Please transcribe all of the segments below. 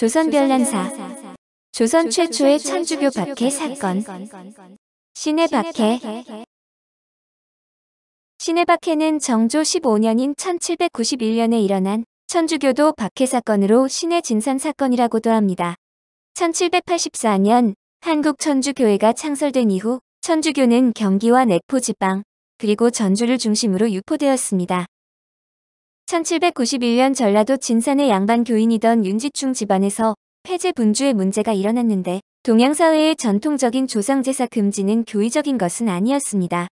조선별난사 조선 최초의 천주교 박해 사건 신의 박해 신의 박해는 정조 15년인 1791년에 일어난 천주교도 박해 사건으로 신의 진산 사건이라고도 합니다. 1784년 한국 천주교회가 창설된 이후 천주교는 경기와 내포 지방 그리고 전주를 중심으로 유포되었습니다. 1791년 전라도 진산의 양반 교인이던 윤지충 집안에서 폐제 분주의 문제가 일어났는데 동양사회의 전통적인 조상제사 금지는 교의적인 것은 아니었습니다.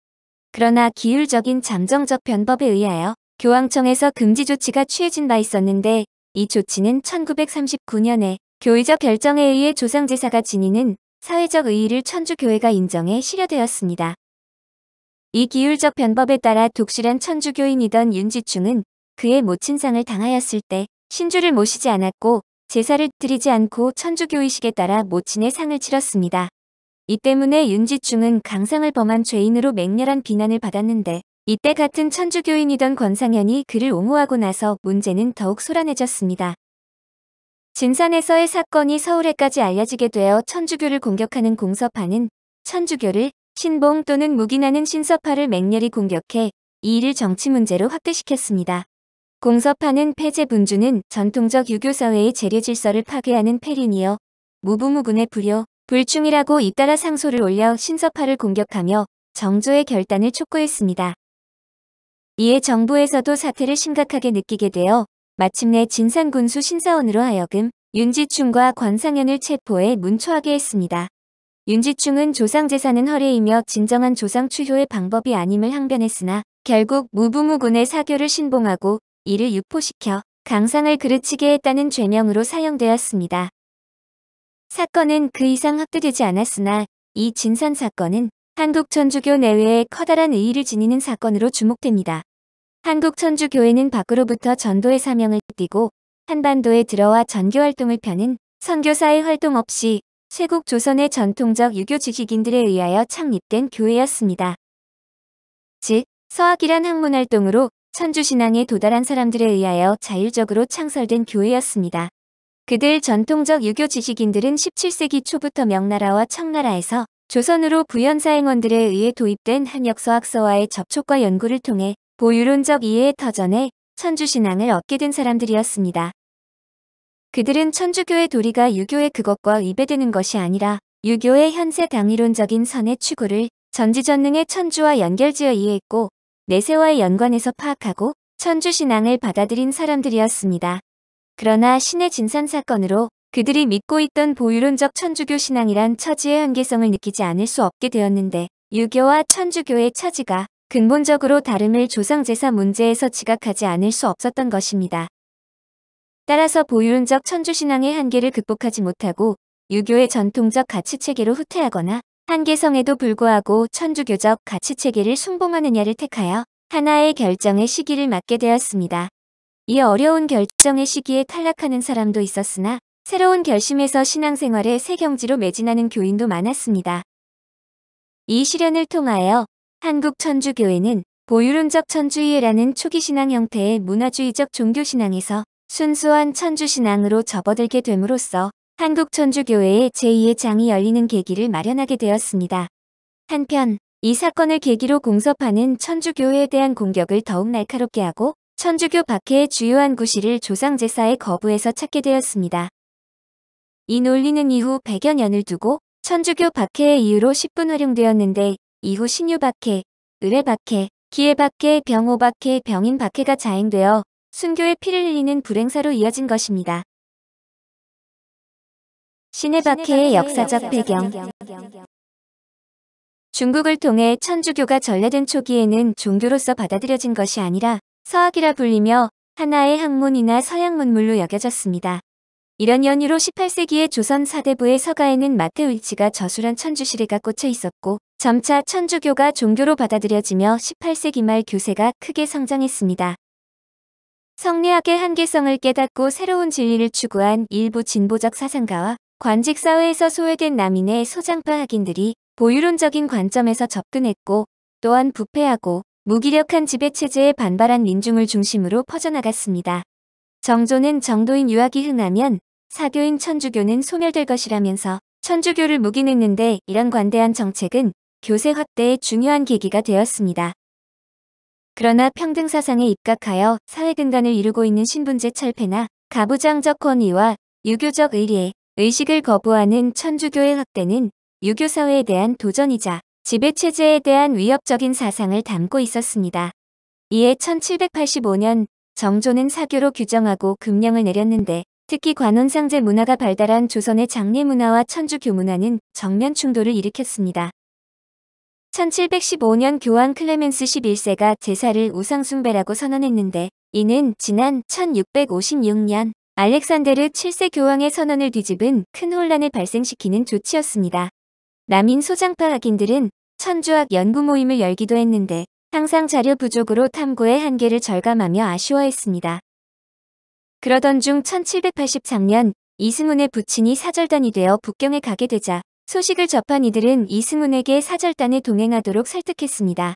그러나 기율적인 잠정적 변법에 의하여 교황청에서 금지 조치가 취해진 바 있었는데 이 조치는 1939년에 교의적 결정에 의해 조상제사가 지니는 사회적 의의를 천주교회가 인정해 실효되었습니다. 이 기율적 변법에 따라 독실한 천주교인이던 윤지충은 그의 모친상을 당하였을 때 신주를 모시지 않았고 제사를 드리지 않고 천주교의식에 따라 모친의 상을 치렀습니다. 이 때문에 윤지충은 강상을 범한 죄인으로 맹렬한 비난을 받았는데 이때 같은 천주교인이던 권상현이 그를 옹호하고 나서 문제는 더욱 소란해졌습니다. 진산에서의 사건이 서울에까지 알려지게 되어 천주교를 공격하는 공서파는 천주교를 신봉 또는 무기나는 신서파를 맹렬히 공격해 이 일을 정치 문제로 확대시켰습니다. 공서파는 폐제분주는 전통적 유교사회의 재료질서를 파괴하는 폐린이어 무부무군의 불효, 불충이라고 잇따라 상소를 올려 신서파를 공격하며 정조의 결단을 촉구했습니다. 이에 정부에서도 사태를 심각하게 느끼게 되어 마침내 진산군수 신사원으로 하여금 윤지충과 권상현을 체포해 문초하게 했습니다. 윤지충은 조상재산은 허례이며 진정한 조상 추효의 방법이 아님을 항변했으나 결국 무부무군의 사교를 신봉하고 이를 유포시켜 강상을 그르치게 했다는 죄명으로 사용되었습니다 사건은 그 이상 확대되지 않았으나 이 진산 사건은 한국 천주교 내외에 커다란 의의를 지니는 사건으로 주목됩니다. 한국 천주교회는 밖으로부터 전도의 사명을 띠고 한반도에 들어와 전교활동을 펴는 선교사의 활동 없이 쇄국 조선의 전통적 유교 지식인들에 의하여 창립된 교회였습니다. 즉, 서학이란 학문활동으로 천주신앙에 도달한 사람들에 의하여 자율적으로 창설된 교회였습니다. 그들 전통적 유교 지식인들은 17세기 초부터 명나라와 청나라에서 조선으로 부연사행원들에 의해 도입된 한역서학서와의 접촉과 연구를 통해 보유론적 이해의 터전에 천주신앙을 얻게 된 사람들이었습니다. 그들은 천주교의 도리가 유교의 그것과 위배되는 것이 아니라 유교의 현세 당위론적인 선의 추구를 전지전능의 천주와 연결지어 이해했고 내세와의 연관에서 파악하고 천주신앙을 받아들인 사람들이었습니다. 그러나 신의 진산 사건으로 그들이 믿고 있던 보유론적 천주교 신앙이란 처지의 한계성을 느끼지 않을 수 없게 되었는데 유교와 천주교의 처지가 근본적으로 다름을 조상제사 문제에서 지각하지 않을 수 없었던 것입니다. 따라서 보유론적 천주신앙의 한계를 극복하지 못하고 유교의 전통적 가치체계로 후퇴하거나 한계성에도 불구하고 천주교적 가치체계를 순봉하느냐를 택하여 하나의 결정의 시기를 맞게 되었습니다. 이 어려운 결정의 시기에 탈락하는 사람도 있었으나 새로운 결심에서 신앙생활의 새 경지로 매진하는 교인도 많았습니다. 이시련을 통하여 한국 천주교회는 보유론적 천주의라는 초기 신앙 형태의 문화주의적 종교신앙에서 순수한 천주신앙으로 접어들게 됨으로써 한국천주교회의 제2의 장이 열리는 계기를 마련하게 되었습니다. 한편 이 사건을 계기로 공섭하는 천주교회에 대한 공격을 더욱 날카롭게 하고 천주교 박해의 주요한 구실을 조상제사에거부해서 찾게 되었습니다. 이 논리는 이후 100여 년을 두고 천주교 박해의 이유로 10분 활용되었는데 이후 신유박해, 의뢰박해, 기회박해, 병호박해, 병인박해가 자행되어 순교의 피를 흘리는 불행사로 이어진 것입니다. 시네바케의 역사적 배경 중국을 통해 천주교가 전래된 초기에는 종교로서 받아들여진 것이 아니라 서학이라 불리며 하나의 학문이나 서양 문물로 여겨졌습니다. 이런 연유로 18세기의 조선 사대부의 서가에는 마테울치가 저술한 천주시리가 꽂혀 있었고 점차 천주교가 종교로 받아들여지며 18세기 말 교세가 크게 성장했습니다. 성리학의 한계성을 깨닫고 새로운 진리를 추구한 일부 진보적 사상가와 관직사회에서 소외된 남인의 소장파 학인들이 보유론적인 관점에서 접근했고 또한 부패하고 무기력한 지배체제에 반발한 민중을 중심으로 퍼져나갔습니다. 정조는 정도인 유학이 흥하면 사교인 천주교는 소멸될 것이라면서 천주교를 묵인했는데 이런 관대한 정책은 교세 확대의 중요한 계기가 되었습니다. 그러나 평등사상에 입각하여 사회근간을 이루고 있는 신분제 철폐나 가부장적 권위와 유교적 의리에 의식을 거부하는 천주교의 확대는 유교사회에 대한 도전이자 지배체제에 대한 위협적인 사상을 담고 있었습니다. 이에 1785년 정조는 사교로 규정하고 금령을 내렸는데 특히 관원상제 문화가 발달한 조선의 장례 문화와 천주교 문화는 정면 충돌을 일으켰습니다. 1715년 교황 클레멘스 11세가 제사를 우상숭배라고 선언했는데 이는 지난 1656년 알렉산데르 7세 교황의 선언을 뒤집은 큰 혼란을 발생시키는 조치였습니다. 남인 소장파 악인들은 천주학 연구 모임을 열기도 했는데 항상 자료 부족으로 탐구의 한계를 절감하며 아쉬워했습니다. 그러던 중 1783년 이승훈의 부친이 사절단이 되어 북경에 가게 되자 소식을 접한 이들은 이승훈에게 사절단에 동행하도록 설득했습니다.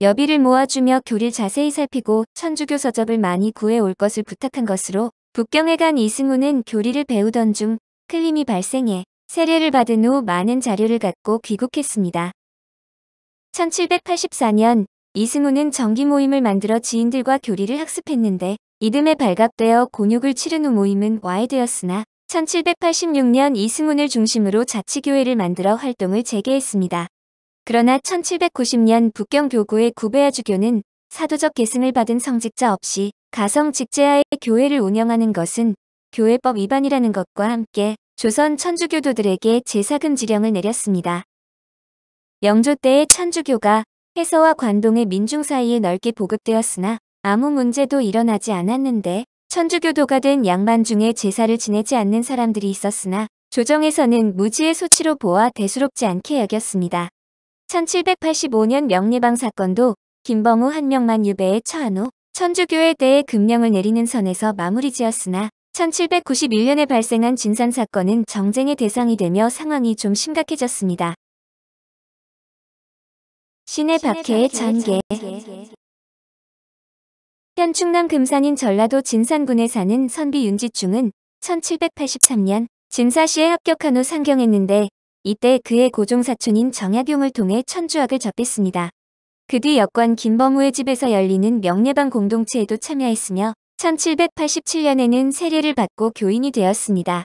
여비를 모아주며 교리를 자세히 살피고 천주교 서접을 많이 구해올 것을 부탁한 것으로 북경에 간 이승우는 교리를 배우던 중 클림이 발생해 세례를 받은 후 많은 자료를 갖고 귀국했습니다. 1784년 이승우는 정기 모임을 만들어 지인들과 교리를 학습했는데 이듬해 발각되어 곤욕을 치른 후 모임은 와해되었으나 1786년 이승훈을 중심으로 자치교회를 만들어 활동을 재개했습니다. 그러나 1790년 북경교구의 구베아주교는 사도적 계승을 받은 성직자 없이 가성 직제하에 교회를 운영하는 것은 교회법 위반이라는 것과 함께 조선 천주교도들에게 제사금 지령을 내렸습니다. 영조 때의 천주교가 해서와 관동의 민중 사이에 넓게 보급되었으나 아무 문제도 일어나지 않았는데 천주교도가 된 양반 중에 제사를 지내지 않는 사람들이 있었으나 조정에서는 무지의 소치로 보아 대수롭지 않게 여겼습니다. 1785년 명례방 사건도 김범우 한 명만 유배에 처한 후 천주교에 대해 금령을 내리는 선에서 마무리 지었으나 1791년에 발생한 진산 사건은 정쟁의 대상이 되며 상황이 좀 심각해졌습니다. 신의 박해의 전개 현 충남 금산인 전라도 진산군에 사는 선비 윤지충은 1783년 진사시에 합격한 후 상경했는데 이때 그의 고종사촌인 정약용을 통해 천주학을 접했습니다. 그뒤 여권 김범우의 집에서 열리는 명례방 공동체에도 참여했으며 1787년에는 세례를 받고 교인이 되었습니다.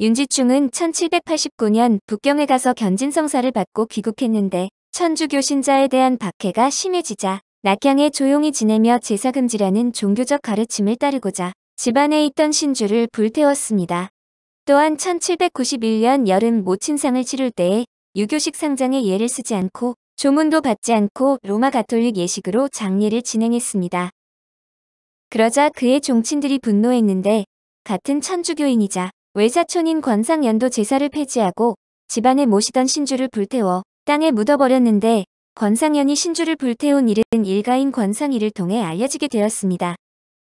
윤지충은 1789년 북경에 가서 견진성사를 받고 귀국했는데 천주교 신자에 대한 박해가 심해지자 낙향에 조용히 지내며 제사 금지라는 종교적 가르침을 따르고자 집안에 있던 신주를 불태웠습니다. 또한 1791년 여름 모친상을 치를 때에 유교식 상장의 예를 쓰지 않고 조문도 받지 않고 로마 가톨릭 예식으로 장례를 진행했습니다. 그러자 그의 종친들이 분노했는데 같은 천주교인이자 외사촌인 권상연도 제사를 폐지하고 집안에 모시던 신주를 불태워 땅에 묻어버렸는데 권상연이 신주를 불태운 일은 일가인 권상이를 통해 알려지게 되었습니다.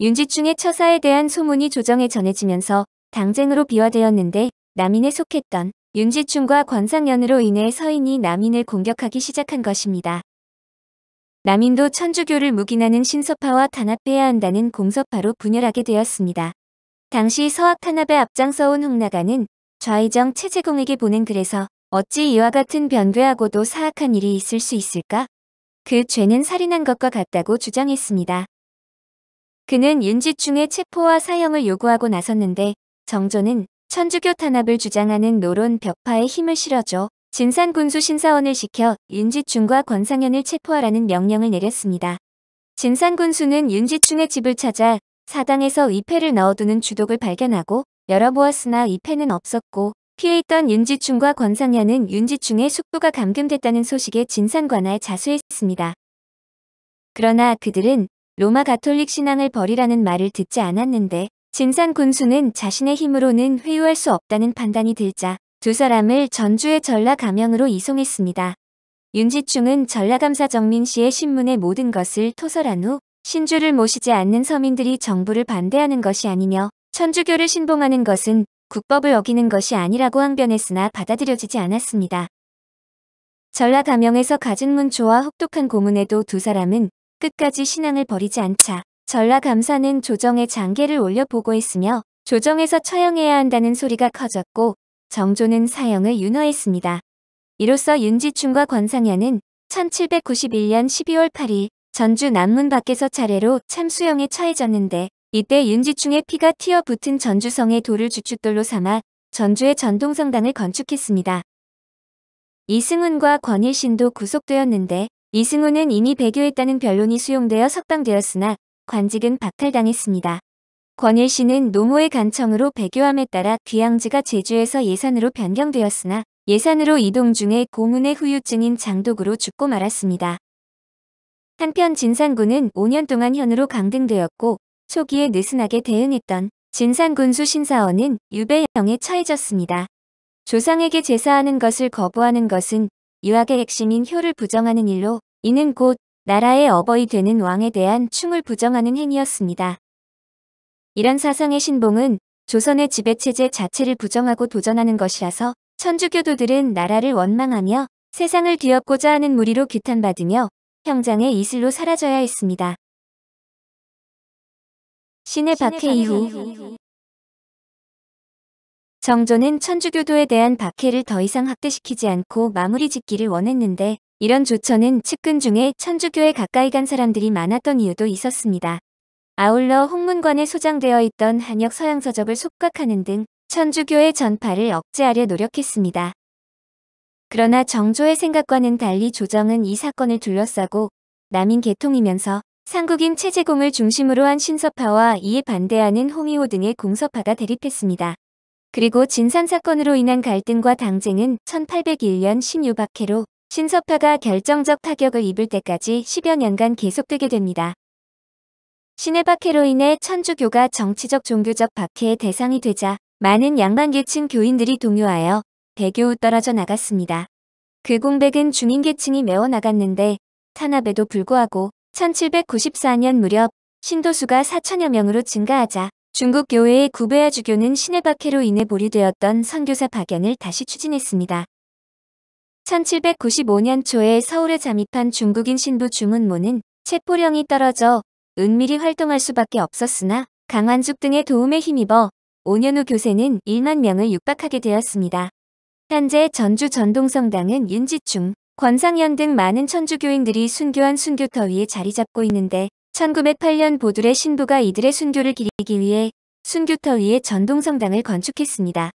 윤지충의 처사에 대한 소문이 조정에 전해지면서 당쟁으로 비화되었는데 남인에 속했던 윤지충과 권상연으로 인해 서인이 남인을 공격하기 시작한 것입니다. 남인도 천주교를 묵인하는 신서파와 단합해야 한다는 공서파로 분열하게 되었습니다. 당시 서학 탄압에 앞장서 온 홍나가는 좌이정 최재공에게 보낸 글에서 어찌 이와 같은 변괴하고도 사악한 일이 있을 수 있을까? 그 죄는 살인한 것과 같다고 주장했습니다. 그는 윤지충의 체포와 사형을 요구하고 나섰는데 정조는 천주교 탄압을 주장하는 노론 벽파에 힘을 실어줘 진산군수 신사원을 시켜 윤지충과 권상현을 체포하라는 명령을 내렸습니다. 진산군수는 윤지충의 집을 찾아 사당에서 이패를 넣어두는 주독을 발견하고 열어보았으나 이패는 없었고 피해 있던 윤지충과 권상현은 윤지충의 숙부가 감금됐다는 소식에 진산관에 자수했습니다. 그러나 그들은 로마 가톨릭 신앙을 버리라는 말을 듣지 않았는데 진산 군수는 자신의 힘으로는 회유할 수 없다는 판단이 들자 두 사람을 전주의 전라감영으로 이송했습니다. 윤지충은 전라감사 정민씨의 신문의 모든 것을 토설한 후 신주를 모시지 않는 서민들이 정부를 반대하는 것이 아니며 천주교를 신봉하는 것은 국법을 어기는 것이 아니라고 항변했으나 받아들여지지 않았습니다. 전라감영에서 가진 문초와 혹독한 고문에도 두 사람은 끝까지 신앙을 버리지 않자 전라감사는 조정의 장계를 올려보고 있으며 조정에서 처형해야 한다는 소리가 커졌고 정조는 사형을 윤허했습니다. 이로써 윤지춘과 권상현은 1791년 12월 8일 전주 남문 밖에서 차례로 참수형에 처해졌는데 이때 윤지충의 피가 튀어붙은 전주성의 돌을 주춧돌로 삼아 전주의 전동성당을 건축했습니다. 이승훈과 권일신도 구속되었는데 이승훈은 이미 배교했다는 변론이 수용되어 석방되었으나 관직은 박탈당했습니다. 권일 씨는 노모의 간청으로 배교함에 따라 귀양지가 제주에서 예산으로 변경되었으나 예산으로 이동 중에 고문의 후유증인 장독으로 죽고 말았습니다. 한편 진산군은 5년 동안 현으로 강등되었고 초기에 느슨하게 대응했던 진산군수 신사원은 유배형에 처해졌습니다. 조상에게 제사하는 것을 거부하는 것은 유학의 핵심인 효를 부정하는 일로 이는 곧 나라의 어버이 되는 왕에 대한 충을 부정하는 행위였습니다. 이런 사상의 신봉은 조선의 지배체제 자체를 부정하고 도전하는 것이라서 천주교도들은 나라를 원망하며 세상을 뒤엎고자 하는 무리로 규탄받으며 형장의 이슬로 사라져야 했습니다. 신의 박해 이후 정조는 천주교도에 대한 박해를 더 이상 확대시키지 않고 마무리 짓기를 원했는데 이런 조처는 측근 중에 천주교에 가까이 간 사람들이 많았던 이유도 있었습니다. 아울러 홍문관에 소장되어 있던 한역 서양서적을 속각하는 등 천주교의 전파를 억제하려 노력했습니다. 그러나 정조의 생각과는 달리 조정은 이 사건을 둘러싸고 남인 개통이면서 상국인 체제공을 중심으로 한 신서파와 이에 반대하는 홍의호 등의 공서파가 대립했습니다. 그리고 진산 사건으로 인한 갈등과 당쟁은 1801년 16박해로 신서파가 결정적 타격을 입을 때까지 10여 년간 계속되게 됩니다. 신의 박해로 인해 천주교가 정치적 종교적 박해의 대상이 되자 많은 양반계층 교인들이 동요하여 대교우 떨어져 나갔습니다. 그 공백은 중인계층이 메워 나갔는데 탄압에도 불구하고 1794년 무렵 신도수가 4천여 명으로 증가하자 중국 교회의 구베아 주교는 신의 박해로 인해 보류되었던 선교사 파견을 다시 추진했습니다. 1795년 초에 서울에 잠입한 중국인 신부 주문모는 체포령이 떨어져 은밀히 활동할 수밖에 없었으나 강완숙 등의 도움에 힘입어 5년 후 교세는 1만 명을 육박하게 되었습니다. 현재 전주 전동성당은 윤지충, 권상현 등 많은 천주교인들이 순교한 순교터 위에 자리 잡고 있는데 1908년 보들의 신부가 이들의 순교를 기리기 위해 순교터 위에 전동성당을 건축했습니다.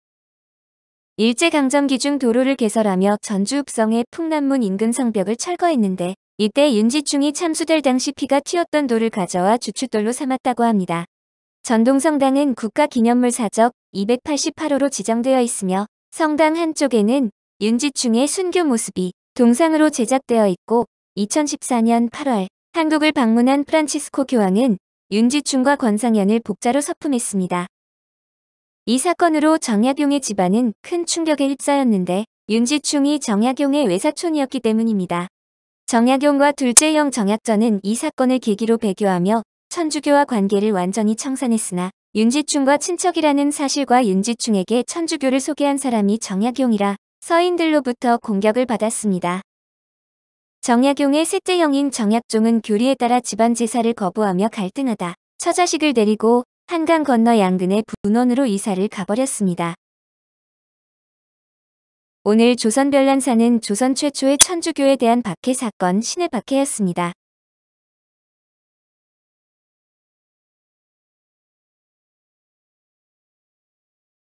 일제강점 기중 도로를 개설하며 전주 읍성의 풍남문 인근 성벽을 철거했는데 이때 윤지충이 참수될 당시 피가 튀었던 돌을 가져와 주춧돌로 삼았다고 합니다. 전동성당은 국가기념물 사적 288호로 지정되어 있으며 성당 한쪽에는 윤지충의 순교 모습이 동상으로 제작되어 있고 2014년 8월 한국을 방문한 프란치스코 교황은 윤지충과 권상현을 복자로 서품했습니다. 이 사건으로 정약용의 집안은 큰 충격에 휩싸였는데 윤지충이 정약용의 외사촌이었기 때문입니다. 정약용과 둘째 형 정약전은 이 사건을 계기로 배교하며 천주교와 관계를 완전히 청산했으나 윤지충과 친척이라는 사실과 윤지충에게 천주교를 소개한 사람이 정약용이라 서인들로부터 공격을 받았습니다. 정약용의 셋째 형인 정약종은 교리에 따라 집안 제사를 거부하며 갈등하다 처자식을 데리고 한강 건너 양근의 분원으로 이사를 가버렸습니다. 오늘 조선별난사는 조선 최초의 천주교에 대한 박해 사건 신의 박해였습니다.